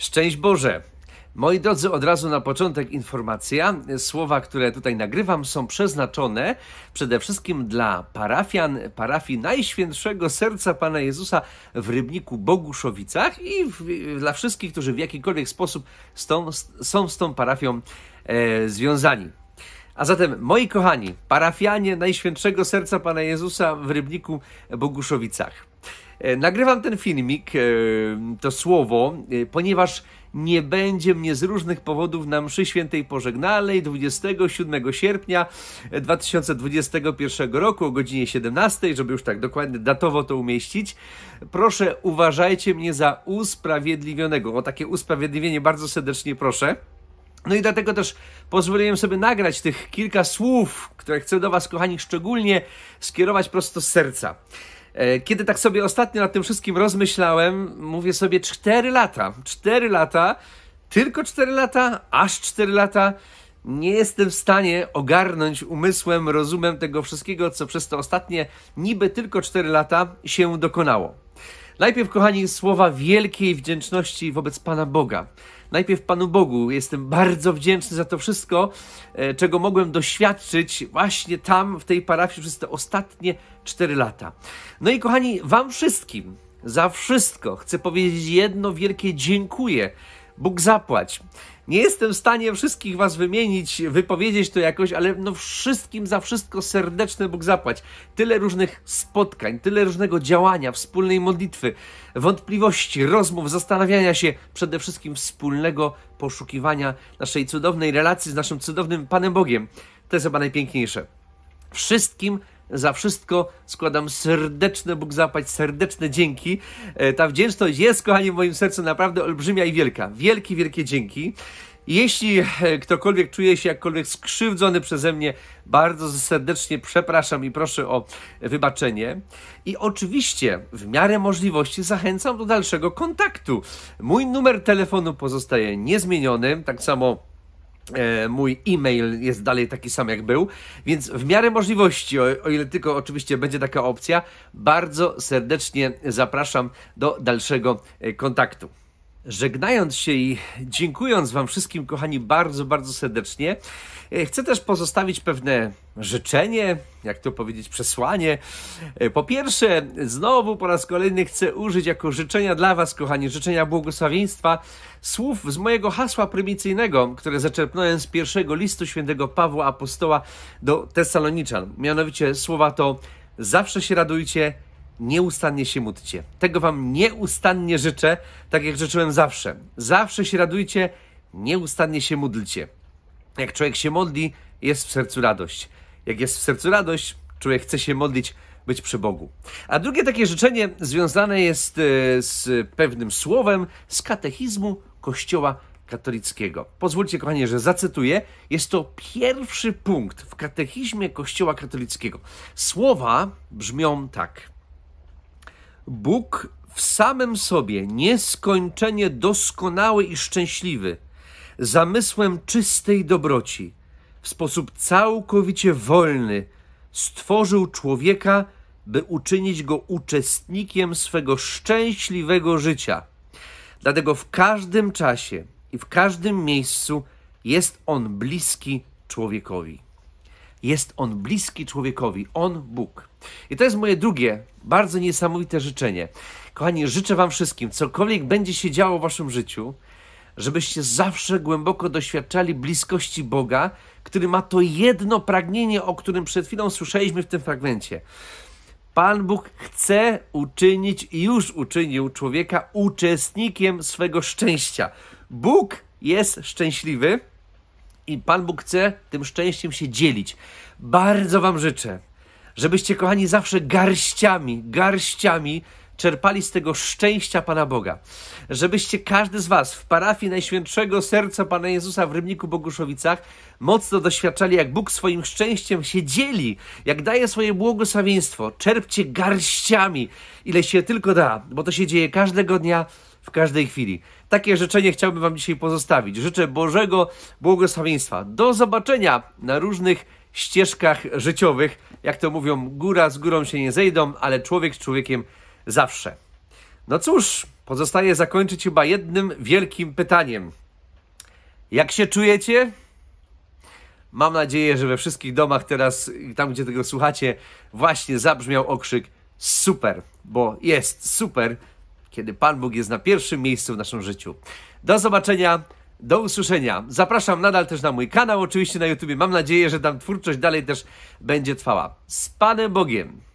Szczęść Boże! Moi drodzy, od razu na początek informacja. Słowa, które tutaj nagrywam, są przeznaczone przede wszystkim dla parafian parafii Najświętszego Serca Pana Jezusa w Rybniku Boguszowicach i w, dla wszystkich, którzy w jakikolwiek sposób z tą, są z tą parafią e, związani. A zatem, moi kochani, parafianie Najświętszego Serca Pana Jezusa w Rybniku Boguszowicach. E, nagrywam ten filmik, e, to słowo, e, ponieważ nie będzie mnie z różnych powodów na mszy świętej pożegnalnej 27 sierpnia 2021 roku o godzinie 17, żeby już tak dokładnie datowo to umieścić. Proszę uważajcie mnie za usprawiedliwionego. O takie usprawiedliwienie bardzo serdecznie proszę. No i dlatego też pozwoliłem sobie nagrać tych kilka słów, które chcę do Was, kochani, szczególnie skierować prosto z serca. E, kiedy tak sobie ostatnio nad tym wszystkim rozmyślałem, mówię sobie 4 lata, 4 lata, tylko 4 lata, aż 4 lata. Nie jestem w stanie ogarnąć umysłem, rozumem tego wszystkiego, co przez te ostatnie niby tylko 4 lata się dokonało. Najpierw, kochani, słowa wielkiej wdzięczności wobec Pana Boga. Najpierw Panu Bogu jestem bardzo wdzięczny za to wszystko, e, czego mogłem doświadczyć właśnie tam, w tej parafii, przez te ostatnie 4 lata. No i, kochani, Wam wszystkim za wszystko chcę powiedzieć jedno wielkie dziękuję. Bóg zapłać. Nie jestem w stanie wszystkich was wymienić, wypowiedzieć to jakoś, ale no wszystkim za wszystko serdeczne Bóg zapłać. Tyle różnych spotkań, tyle różnego działania, wspólnej modlitwy, wątpliwości, rozmów, zastanawiania się, przede wszystkim wspólnego poszukiwania naszej cudownej relacji z naszym cudownym Panem Bogiem. To jest chyba najpiękniejsze. Wszystkim za wszystko składam serdeczne Bóg zapać, serdeczne dzięki. E, ta wdzięczność jest, kochani, w moim sercu naprawdę olbrzymia i wielka. Wielkie, wielkie dzięki. Jeśli e, ktokolwiek czuje się jakkolwiek skrzywdzony przeze mnie, bardzo serdecznie przepraszam i proszę o wybaczenie. I oczywiście w miarę możliwości zachęcam do dalszego kontaktu. Mój numer telefonu pozostaje niezmieniony, tak samo E, mój e-mail jest dalej taki sam jak był, więc w miarę możliwości, o, o, ile tylko oczywiście będzie taka opcja, bardzo serdecznie zapraszam do dalszego e, kontaktu. Żegnając się i dziękując Wam wszystkim, kochani, bardzo, bardzo serdecznie, e, chcę też pozostawić pewne życzenie, jak to powiedzieć, przesłanie. E, po pierwsze, znowu po raz kolejny chcę użyć jako życzenia dla Was, kochani, życzenia błogosławieństwa, słów z mojego hasła prymicyjnego, które zaczerpnąłem z pierwszego listu świętego Pawła Apostoła do Tesaloniczan. Mianowicie słowa to zawsze się radujcie, Nieustannie się módlcie. Tego Wam nieustannie życzę, tak jak życzyłem zawsze. Zawsze się radujcie, nieustannie się módlcie. Jak człowiek się modli, jest w sercu radość. Jak jest w sercu radość, człowiek chce się modlić, być przy Bogu. A drugie takie życzenie związane jest e, z pewnym słowem z katechizmu Kościoła katolickiego. Pozwólcie, kochanie, że zacytuję. Jest to pierwszy punkt w katechizmie Kościoła katolickiego. Słowa brzmią tak. Bóg w samym sobie nieskończenie doskonały i szczęśliwy, zamysłem czystej dobroci, w sposób całkowicie wolny stworzył człowieka, by uczynić go uczestnikiem swego szczęśliwego życia. Dlatego w każdym czasie i w każdym miejscu jest on bliski człowiekowi. Jest on bliski człowiekowi, on Bóg. I to jest moje drugie, bardzo niesamowite życzenie. Kochani, życzę Wam wszystkim, cokolwiek będzie się działo w Waszym życiu, żebyście zawsze głęboko doświadczali bliskości Boga, który ma to jedno pragnienie, o którym przed chwilą słyszeliśmy w tym fragmencie. Pan Bóg chce uczynić i już uczynił człowieka uczestnikiem swego szczęścia. Bóg jest szczęśliwy, i Pan Bóg chce tym szczęściem się dzielić. Bardzo Wam życzę, żebyście, kochani, zawsze garściami, garściami czerpali z tego szczęścia Pana Boga. Żebyście każdy z Was w parafii Najświętszego Serca Pana Jezusa w Rybniku Boguszowicach mocno doświadczali, jak Bóg swoim szczęściem się dzieli, jak daje swoje błogosławieństwo. Czerpcie garściami, ile się tylko da, bo to się dzieje każdego dnia w każdej chwili. Takie życzenie chciałbym Wam dzisiaj pozostawić. Życzę Bożego błogosławieństwa. Do zobaczenia na różnych ścieżkach życiowych. Jak to mówią, góra z górą się nie zejdą, ale człowiek z człowiekiem zawsze. No cóż, pozostaje zakończyć chyba jednym wielkim pytaniem. Jak się czujecie? Mam nadzieję, że we wszystkich domach teraz, tam gdzie tego słuchacie, właśnie zabrzmiał okrzyk super, bo jest super kiedy Pan Bóg jest na pierwszym miejscu w naszym życiu. Do zobaczenia, do usłyszenia. Zapraszam nadal też na mój kanał, oczywiście na YouTube. Mam nadzieję, że tam twórczość dalej też będzie trwała. Z Panem Bogiem!